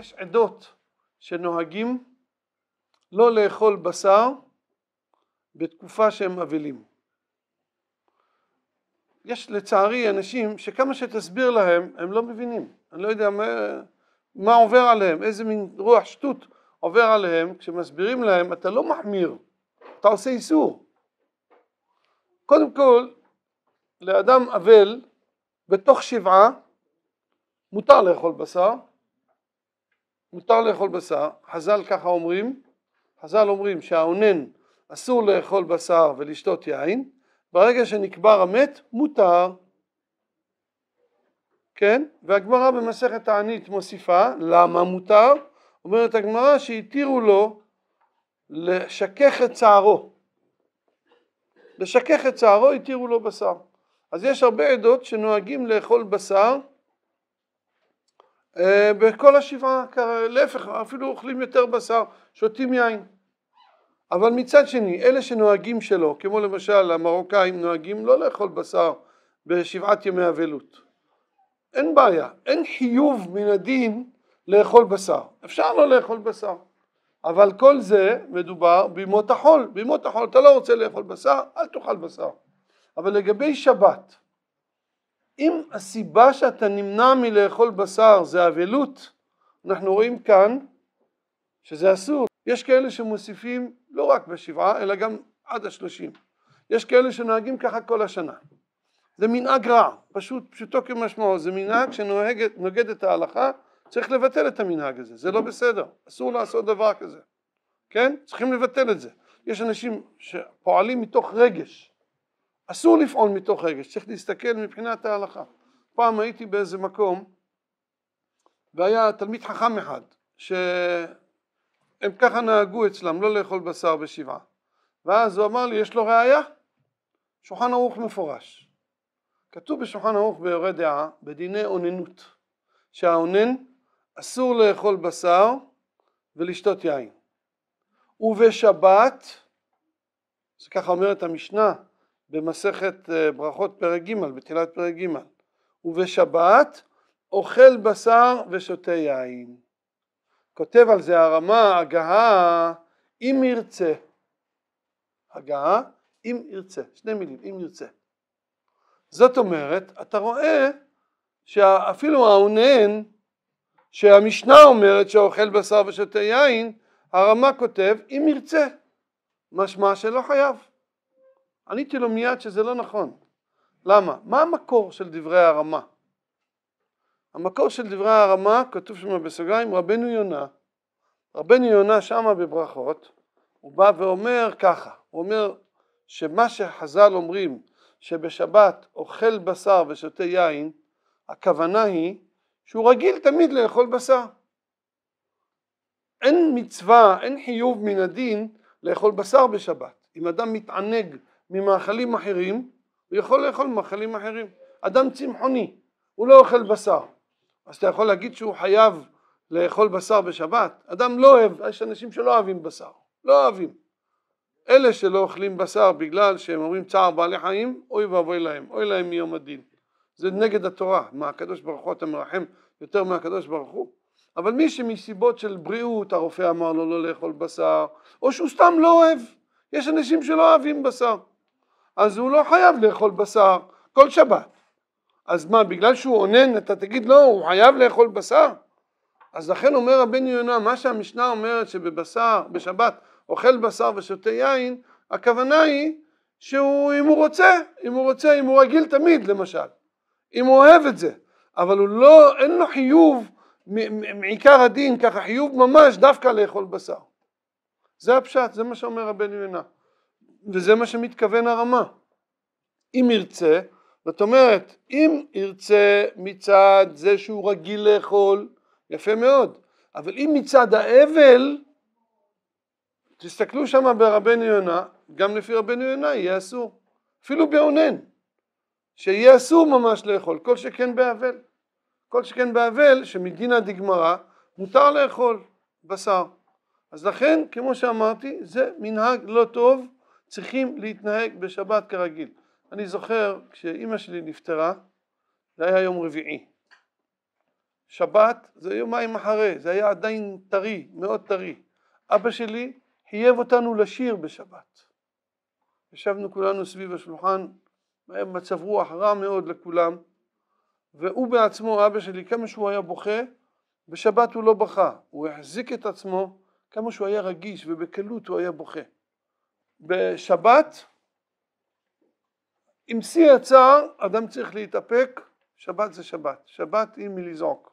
יש עדות שנוהגים לא לאכול בשר בתקופה שהם אבלים. יש לצערי אנשים שכמה שתסביר להם הם לא מבינים, אני לא יודע מה, מה עובר עליהם, איזה מין רוח שטות עובר עליהם כשמסבירים להם אתה לא מחמיר, אתה עושה איסור. קודם כל לאדם אבל בתוך שבעה מותר לאכול בשר מותר לאכול בשר, חז"ל ככה אומרים, חז"ל אומרים שהאונן אסור לאכול בשר ולשתות יין, ברגע שנקבר המת מותר, כן? והגמרא במסכת הענית מוסיפה, למה מותר? אומרת הגמרא שהתירו לו לשכך את צערו, לשכך את צערו התירו לו בשר. אז יש הרבה עדות שנוהגים לאכול בשר אה, בכל השבעה, להפך, אפילו אוכלים יותר בשר, שותים יין. אבל מצד שני, אלה שנוהגים שלא, כמו למשל המרוקאים נוהגים לא לאכול בשר בשבעת ימי אבלות. אין בעיה, אין חיוב מן הדין לאכול בשר. אפשר לא לאכול בשר. אבל כל זה מדובר בימות החול. בימות החול אתה לא רוצה לאכול בשר, אל תאכל בשר. אבל לגבי שבת, אם הסיבה שאתה נמנע מלאכול בשר זה אבלות, אנחנו רואים כאן שזה אסור. יש כאלה שמוסיפים לא רק בשבעה, אלא גם עד השלושים. יש כאלה שנוהגים ככה כל השנה. זה מנהג רע, פשוט פשוטו כמשמעו, זה מנהג שנוגד את ההלכה, צריך לבטל את המנהג הזה, זה לא בסדר, אסור לעשות דבר כזה, כן? צריכים לבטל את זה. יש אנשים שפועלים מתוך רגש, אסור לפעול מתוך רגש, צריך להסתכל מבחינת ההלכה. פעם הייתי באיזה מקום והיה תלמיד חכם אחד שהם ככה נהגו אצלם, לא לאכול בשר בשבעה. ואז הוא אמר לי, יש לו ראייה? שולחן ערוך מפורש. כתוב בשולחן ערוך ביורה דעה, בדיני אוננות, שהאונן אסור לאכול בשר ולשתות יין. ובשבת, זה ככה אומרת המשנה, במסכת אה, ברכות פרק ג', בתחילת פרק ג', ובשבת אוכל בשר ושותה יין. כותב על זה הרמה הגהה אם ירצה. הגהה אם ירצה, שני מילים, אם ירצה. זאת אומרת, אתה רואה שאפילו האונן שהמשנה אומרת שהאוכל בשר ושותה יין, הרמה כותב אם ירצה, משמע שלא חייב. עניתי לו מיד שזה לא נכון. למה? מה המקור של דברי הרמה? המקור של דברי הרמה, כתוב שם בסוגריים, רבנו יונה. רבנו יונה שמה בברכות, הוא בא ואומר ככה, הוא אומר שמה שחז"ל אומרים שבשבת אוכל בשר ושותה יין, הכוונה היא שהוא רגיל תמיד לאכול בשר. אין מצווה, אין חיוב מן הדין לאכול בשר בשבת. אם אדם מתענג ממאכלים אחרים, הוא יכול לאכול מאכלים אחרים. אדם צמחוני, הוא לא אוכל בשר. אז אתה יכול להגיד שהוא חייב לאכול בשר בשבת? אדם לא אוהב, יש אנשים שלא אוהבים בשר, לא אוהבים. אלה שלא אוכלים בשר בגלל שהם אומרים צער בעלי חיים, אוי ואבוי להם, אוי להם מיום הדין. זה נגד התורה, מה הקדוש ברוך הוא אתה מרחם יותר מהקדוש ברוך הוא. אבל מי שמסיבות של בריאות הרופא אמר לו לא לאכול בשר, או שהוא סתם לא אוהב, יש אנשים שלא אוהבים בשר. אז הוא לא חייב לאכול בשר כל שבת. אז מה, בגלל שהוא אונן, אתה תגיד לא, הוא חייב לאכול בשר? אז לכן אומר רבי יונה, מה שהמשנה אומרת שבבשר, בשבת, אוכל בשר ושותה יין, הכוונה היא שהוא, אם הוא רוצה, אם הוא רוצה, אם הוא רגיל תמיד למשל, אם הוא אוהב את זה, אבל הוא לא, אין לו חיוב מעיקר הדין, ככה חיוב ממש דווקא לאכול בשר. זה הפשט, זה מה שאומר רבנו יונה. וזה מה שמתכוון הרמה. אם ירצה, זאת אומרת, אם ירצה מצד זה שהוא רגיל לאכול, יפה מאוד, אבל אם מצד האבל, תסתכלו שם ברבנו יונה, גם לפי רבנו יונה יהיה אסור, אפילו באונן, שיהיה אסור ממש לאכול, כל שכן באבל. כל שכן באבל, שמדינא דגמרא, מותר לאכול בשר. אז לכן, כמו שאמרתי, זה מנהג לא טוב צריכים להתנהג בשבת כרגיל. אני זוכר כשאימא שלי נפטרה, זה היה יום רביעי. שבת זה יומיים אחרי, זה היה עדיין טרי, מאוד טרי. אבא שלי חייב אותנו לשיר בשבת. ישבנו כולנו סביב השולחן, היה מצב רוח רע מאוד לכולם, והוא בעצמו, אבא שלי, כמה שהוא היה בוכה, בשבת הוא לא בכה, הוא החזיק את עצמו, כמה שהוא היה רגיש ובקלות הוא היה בוכה. בשבת עם שיא הצער אדם צריך להתאפק, שבת זה שבת, שבת היא מלזעוק.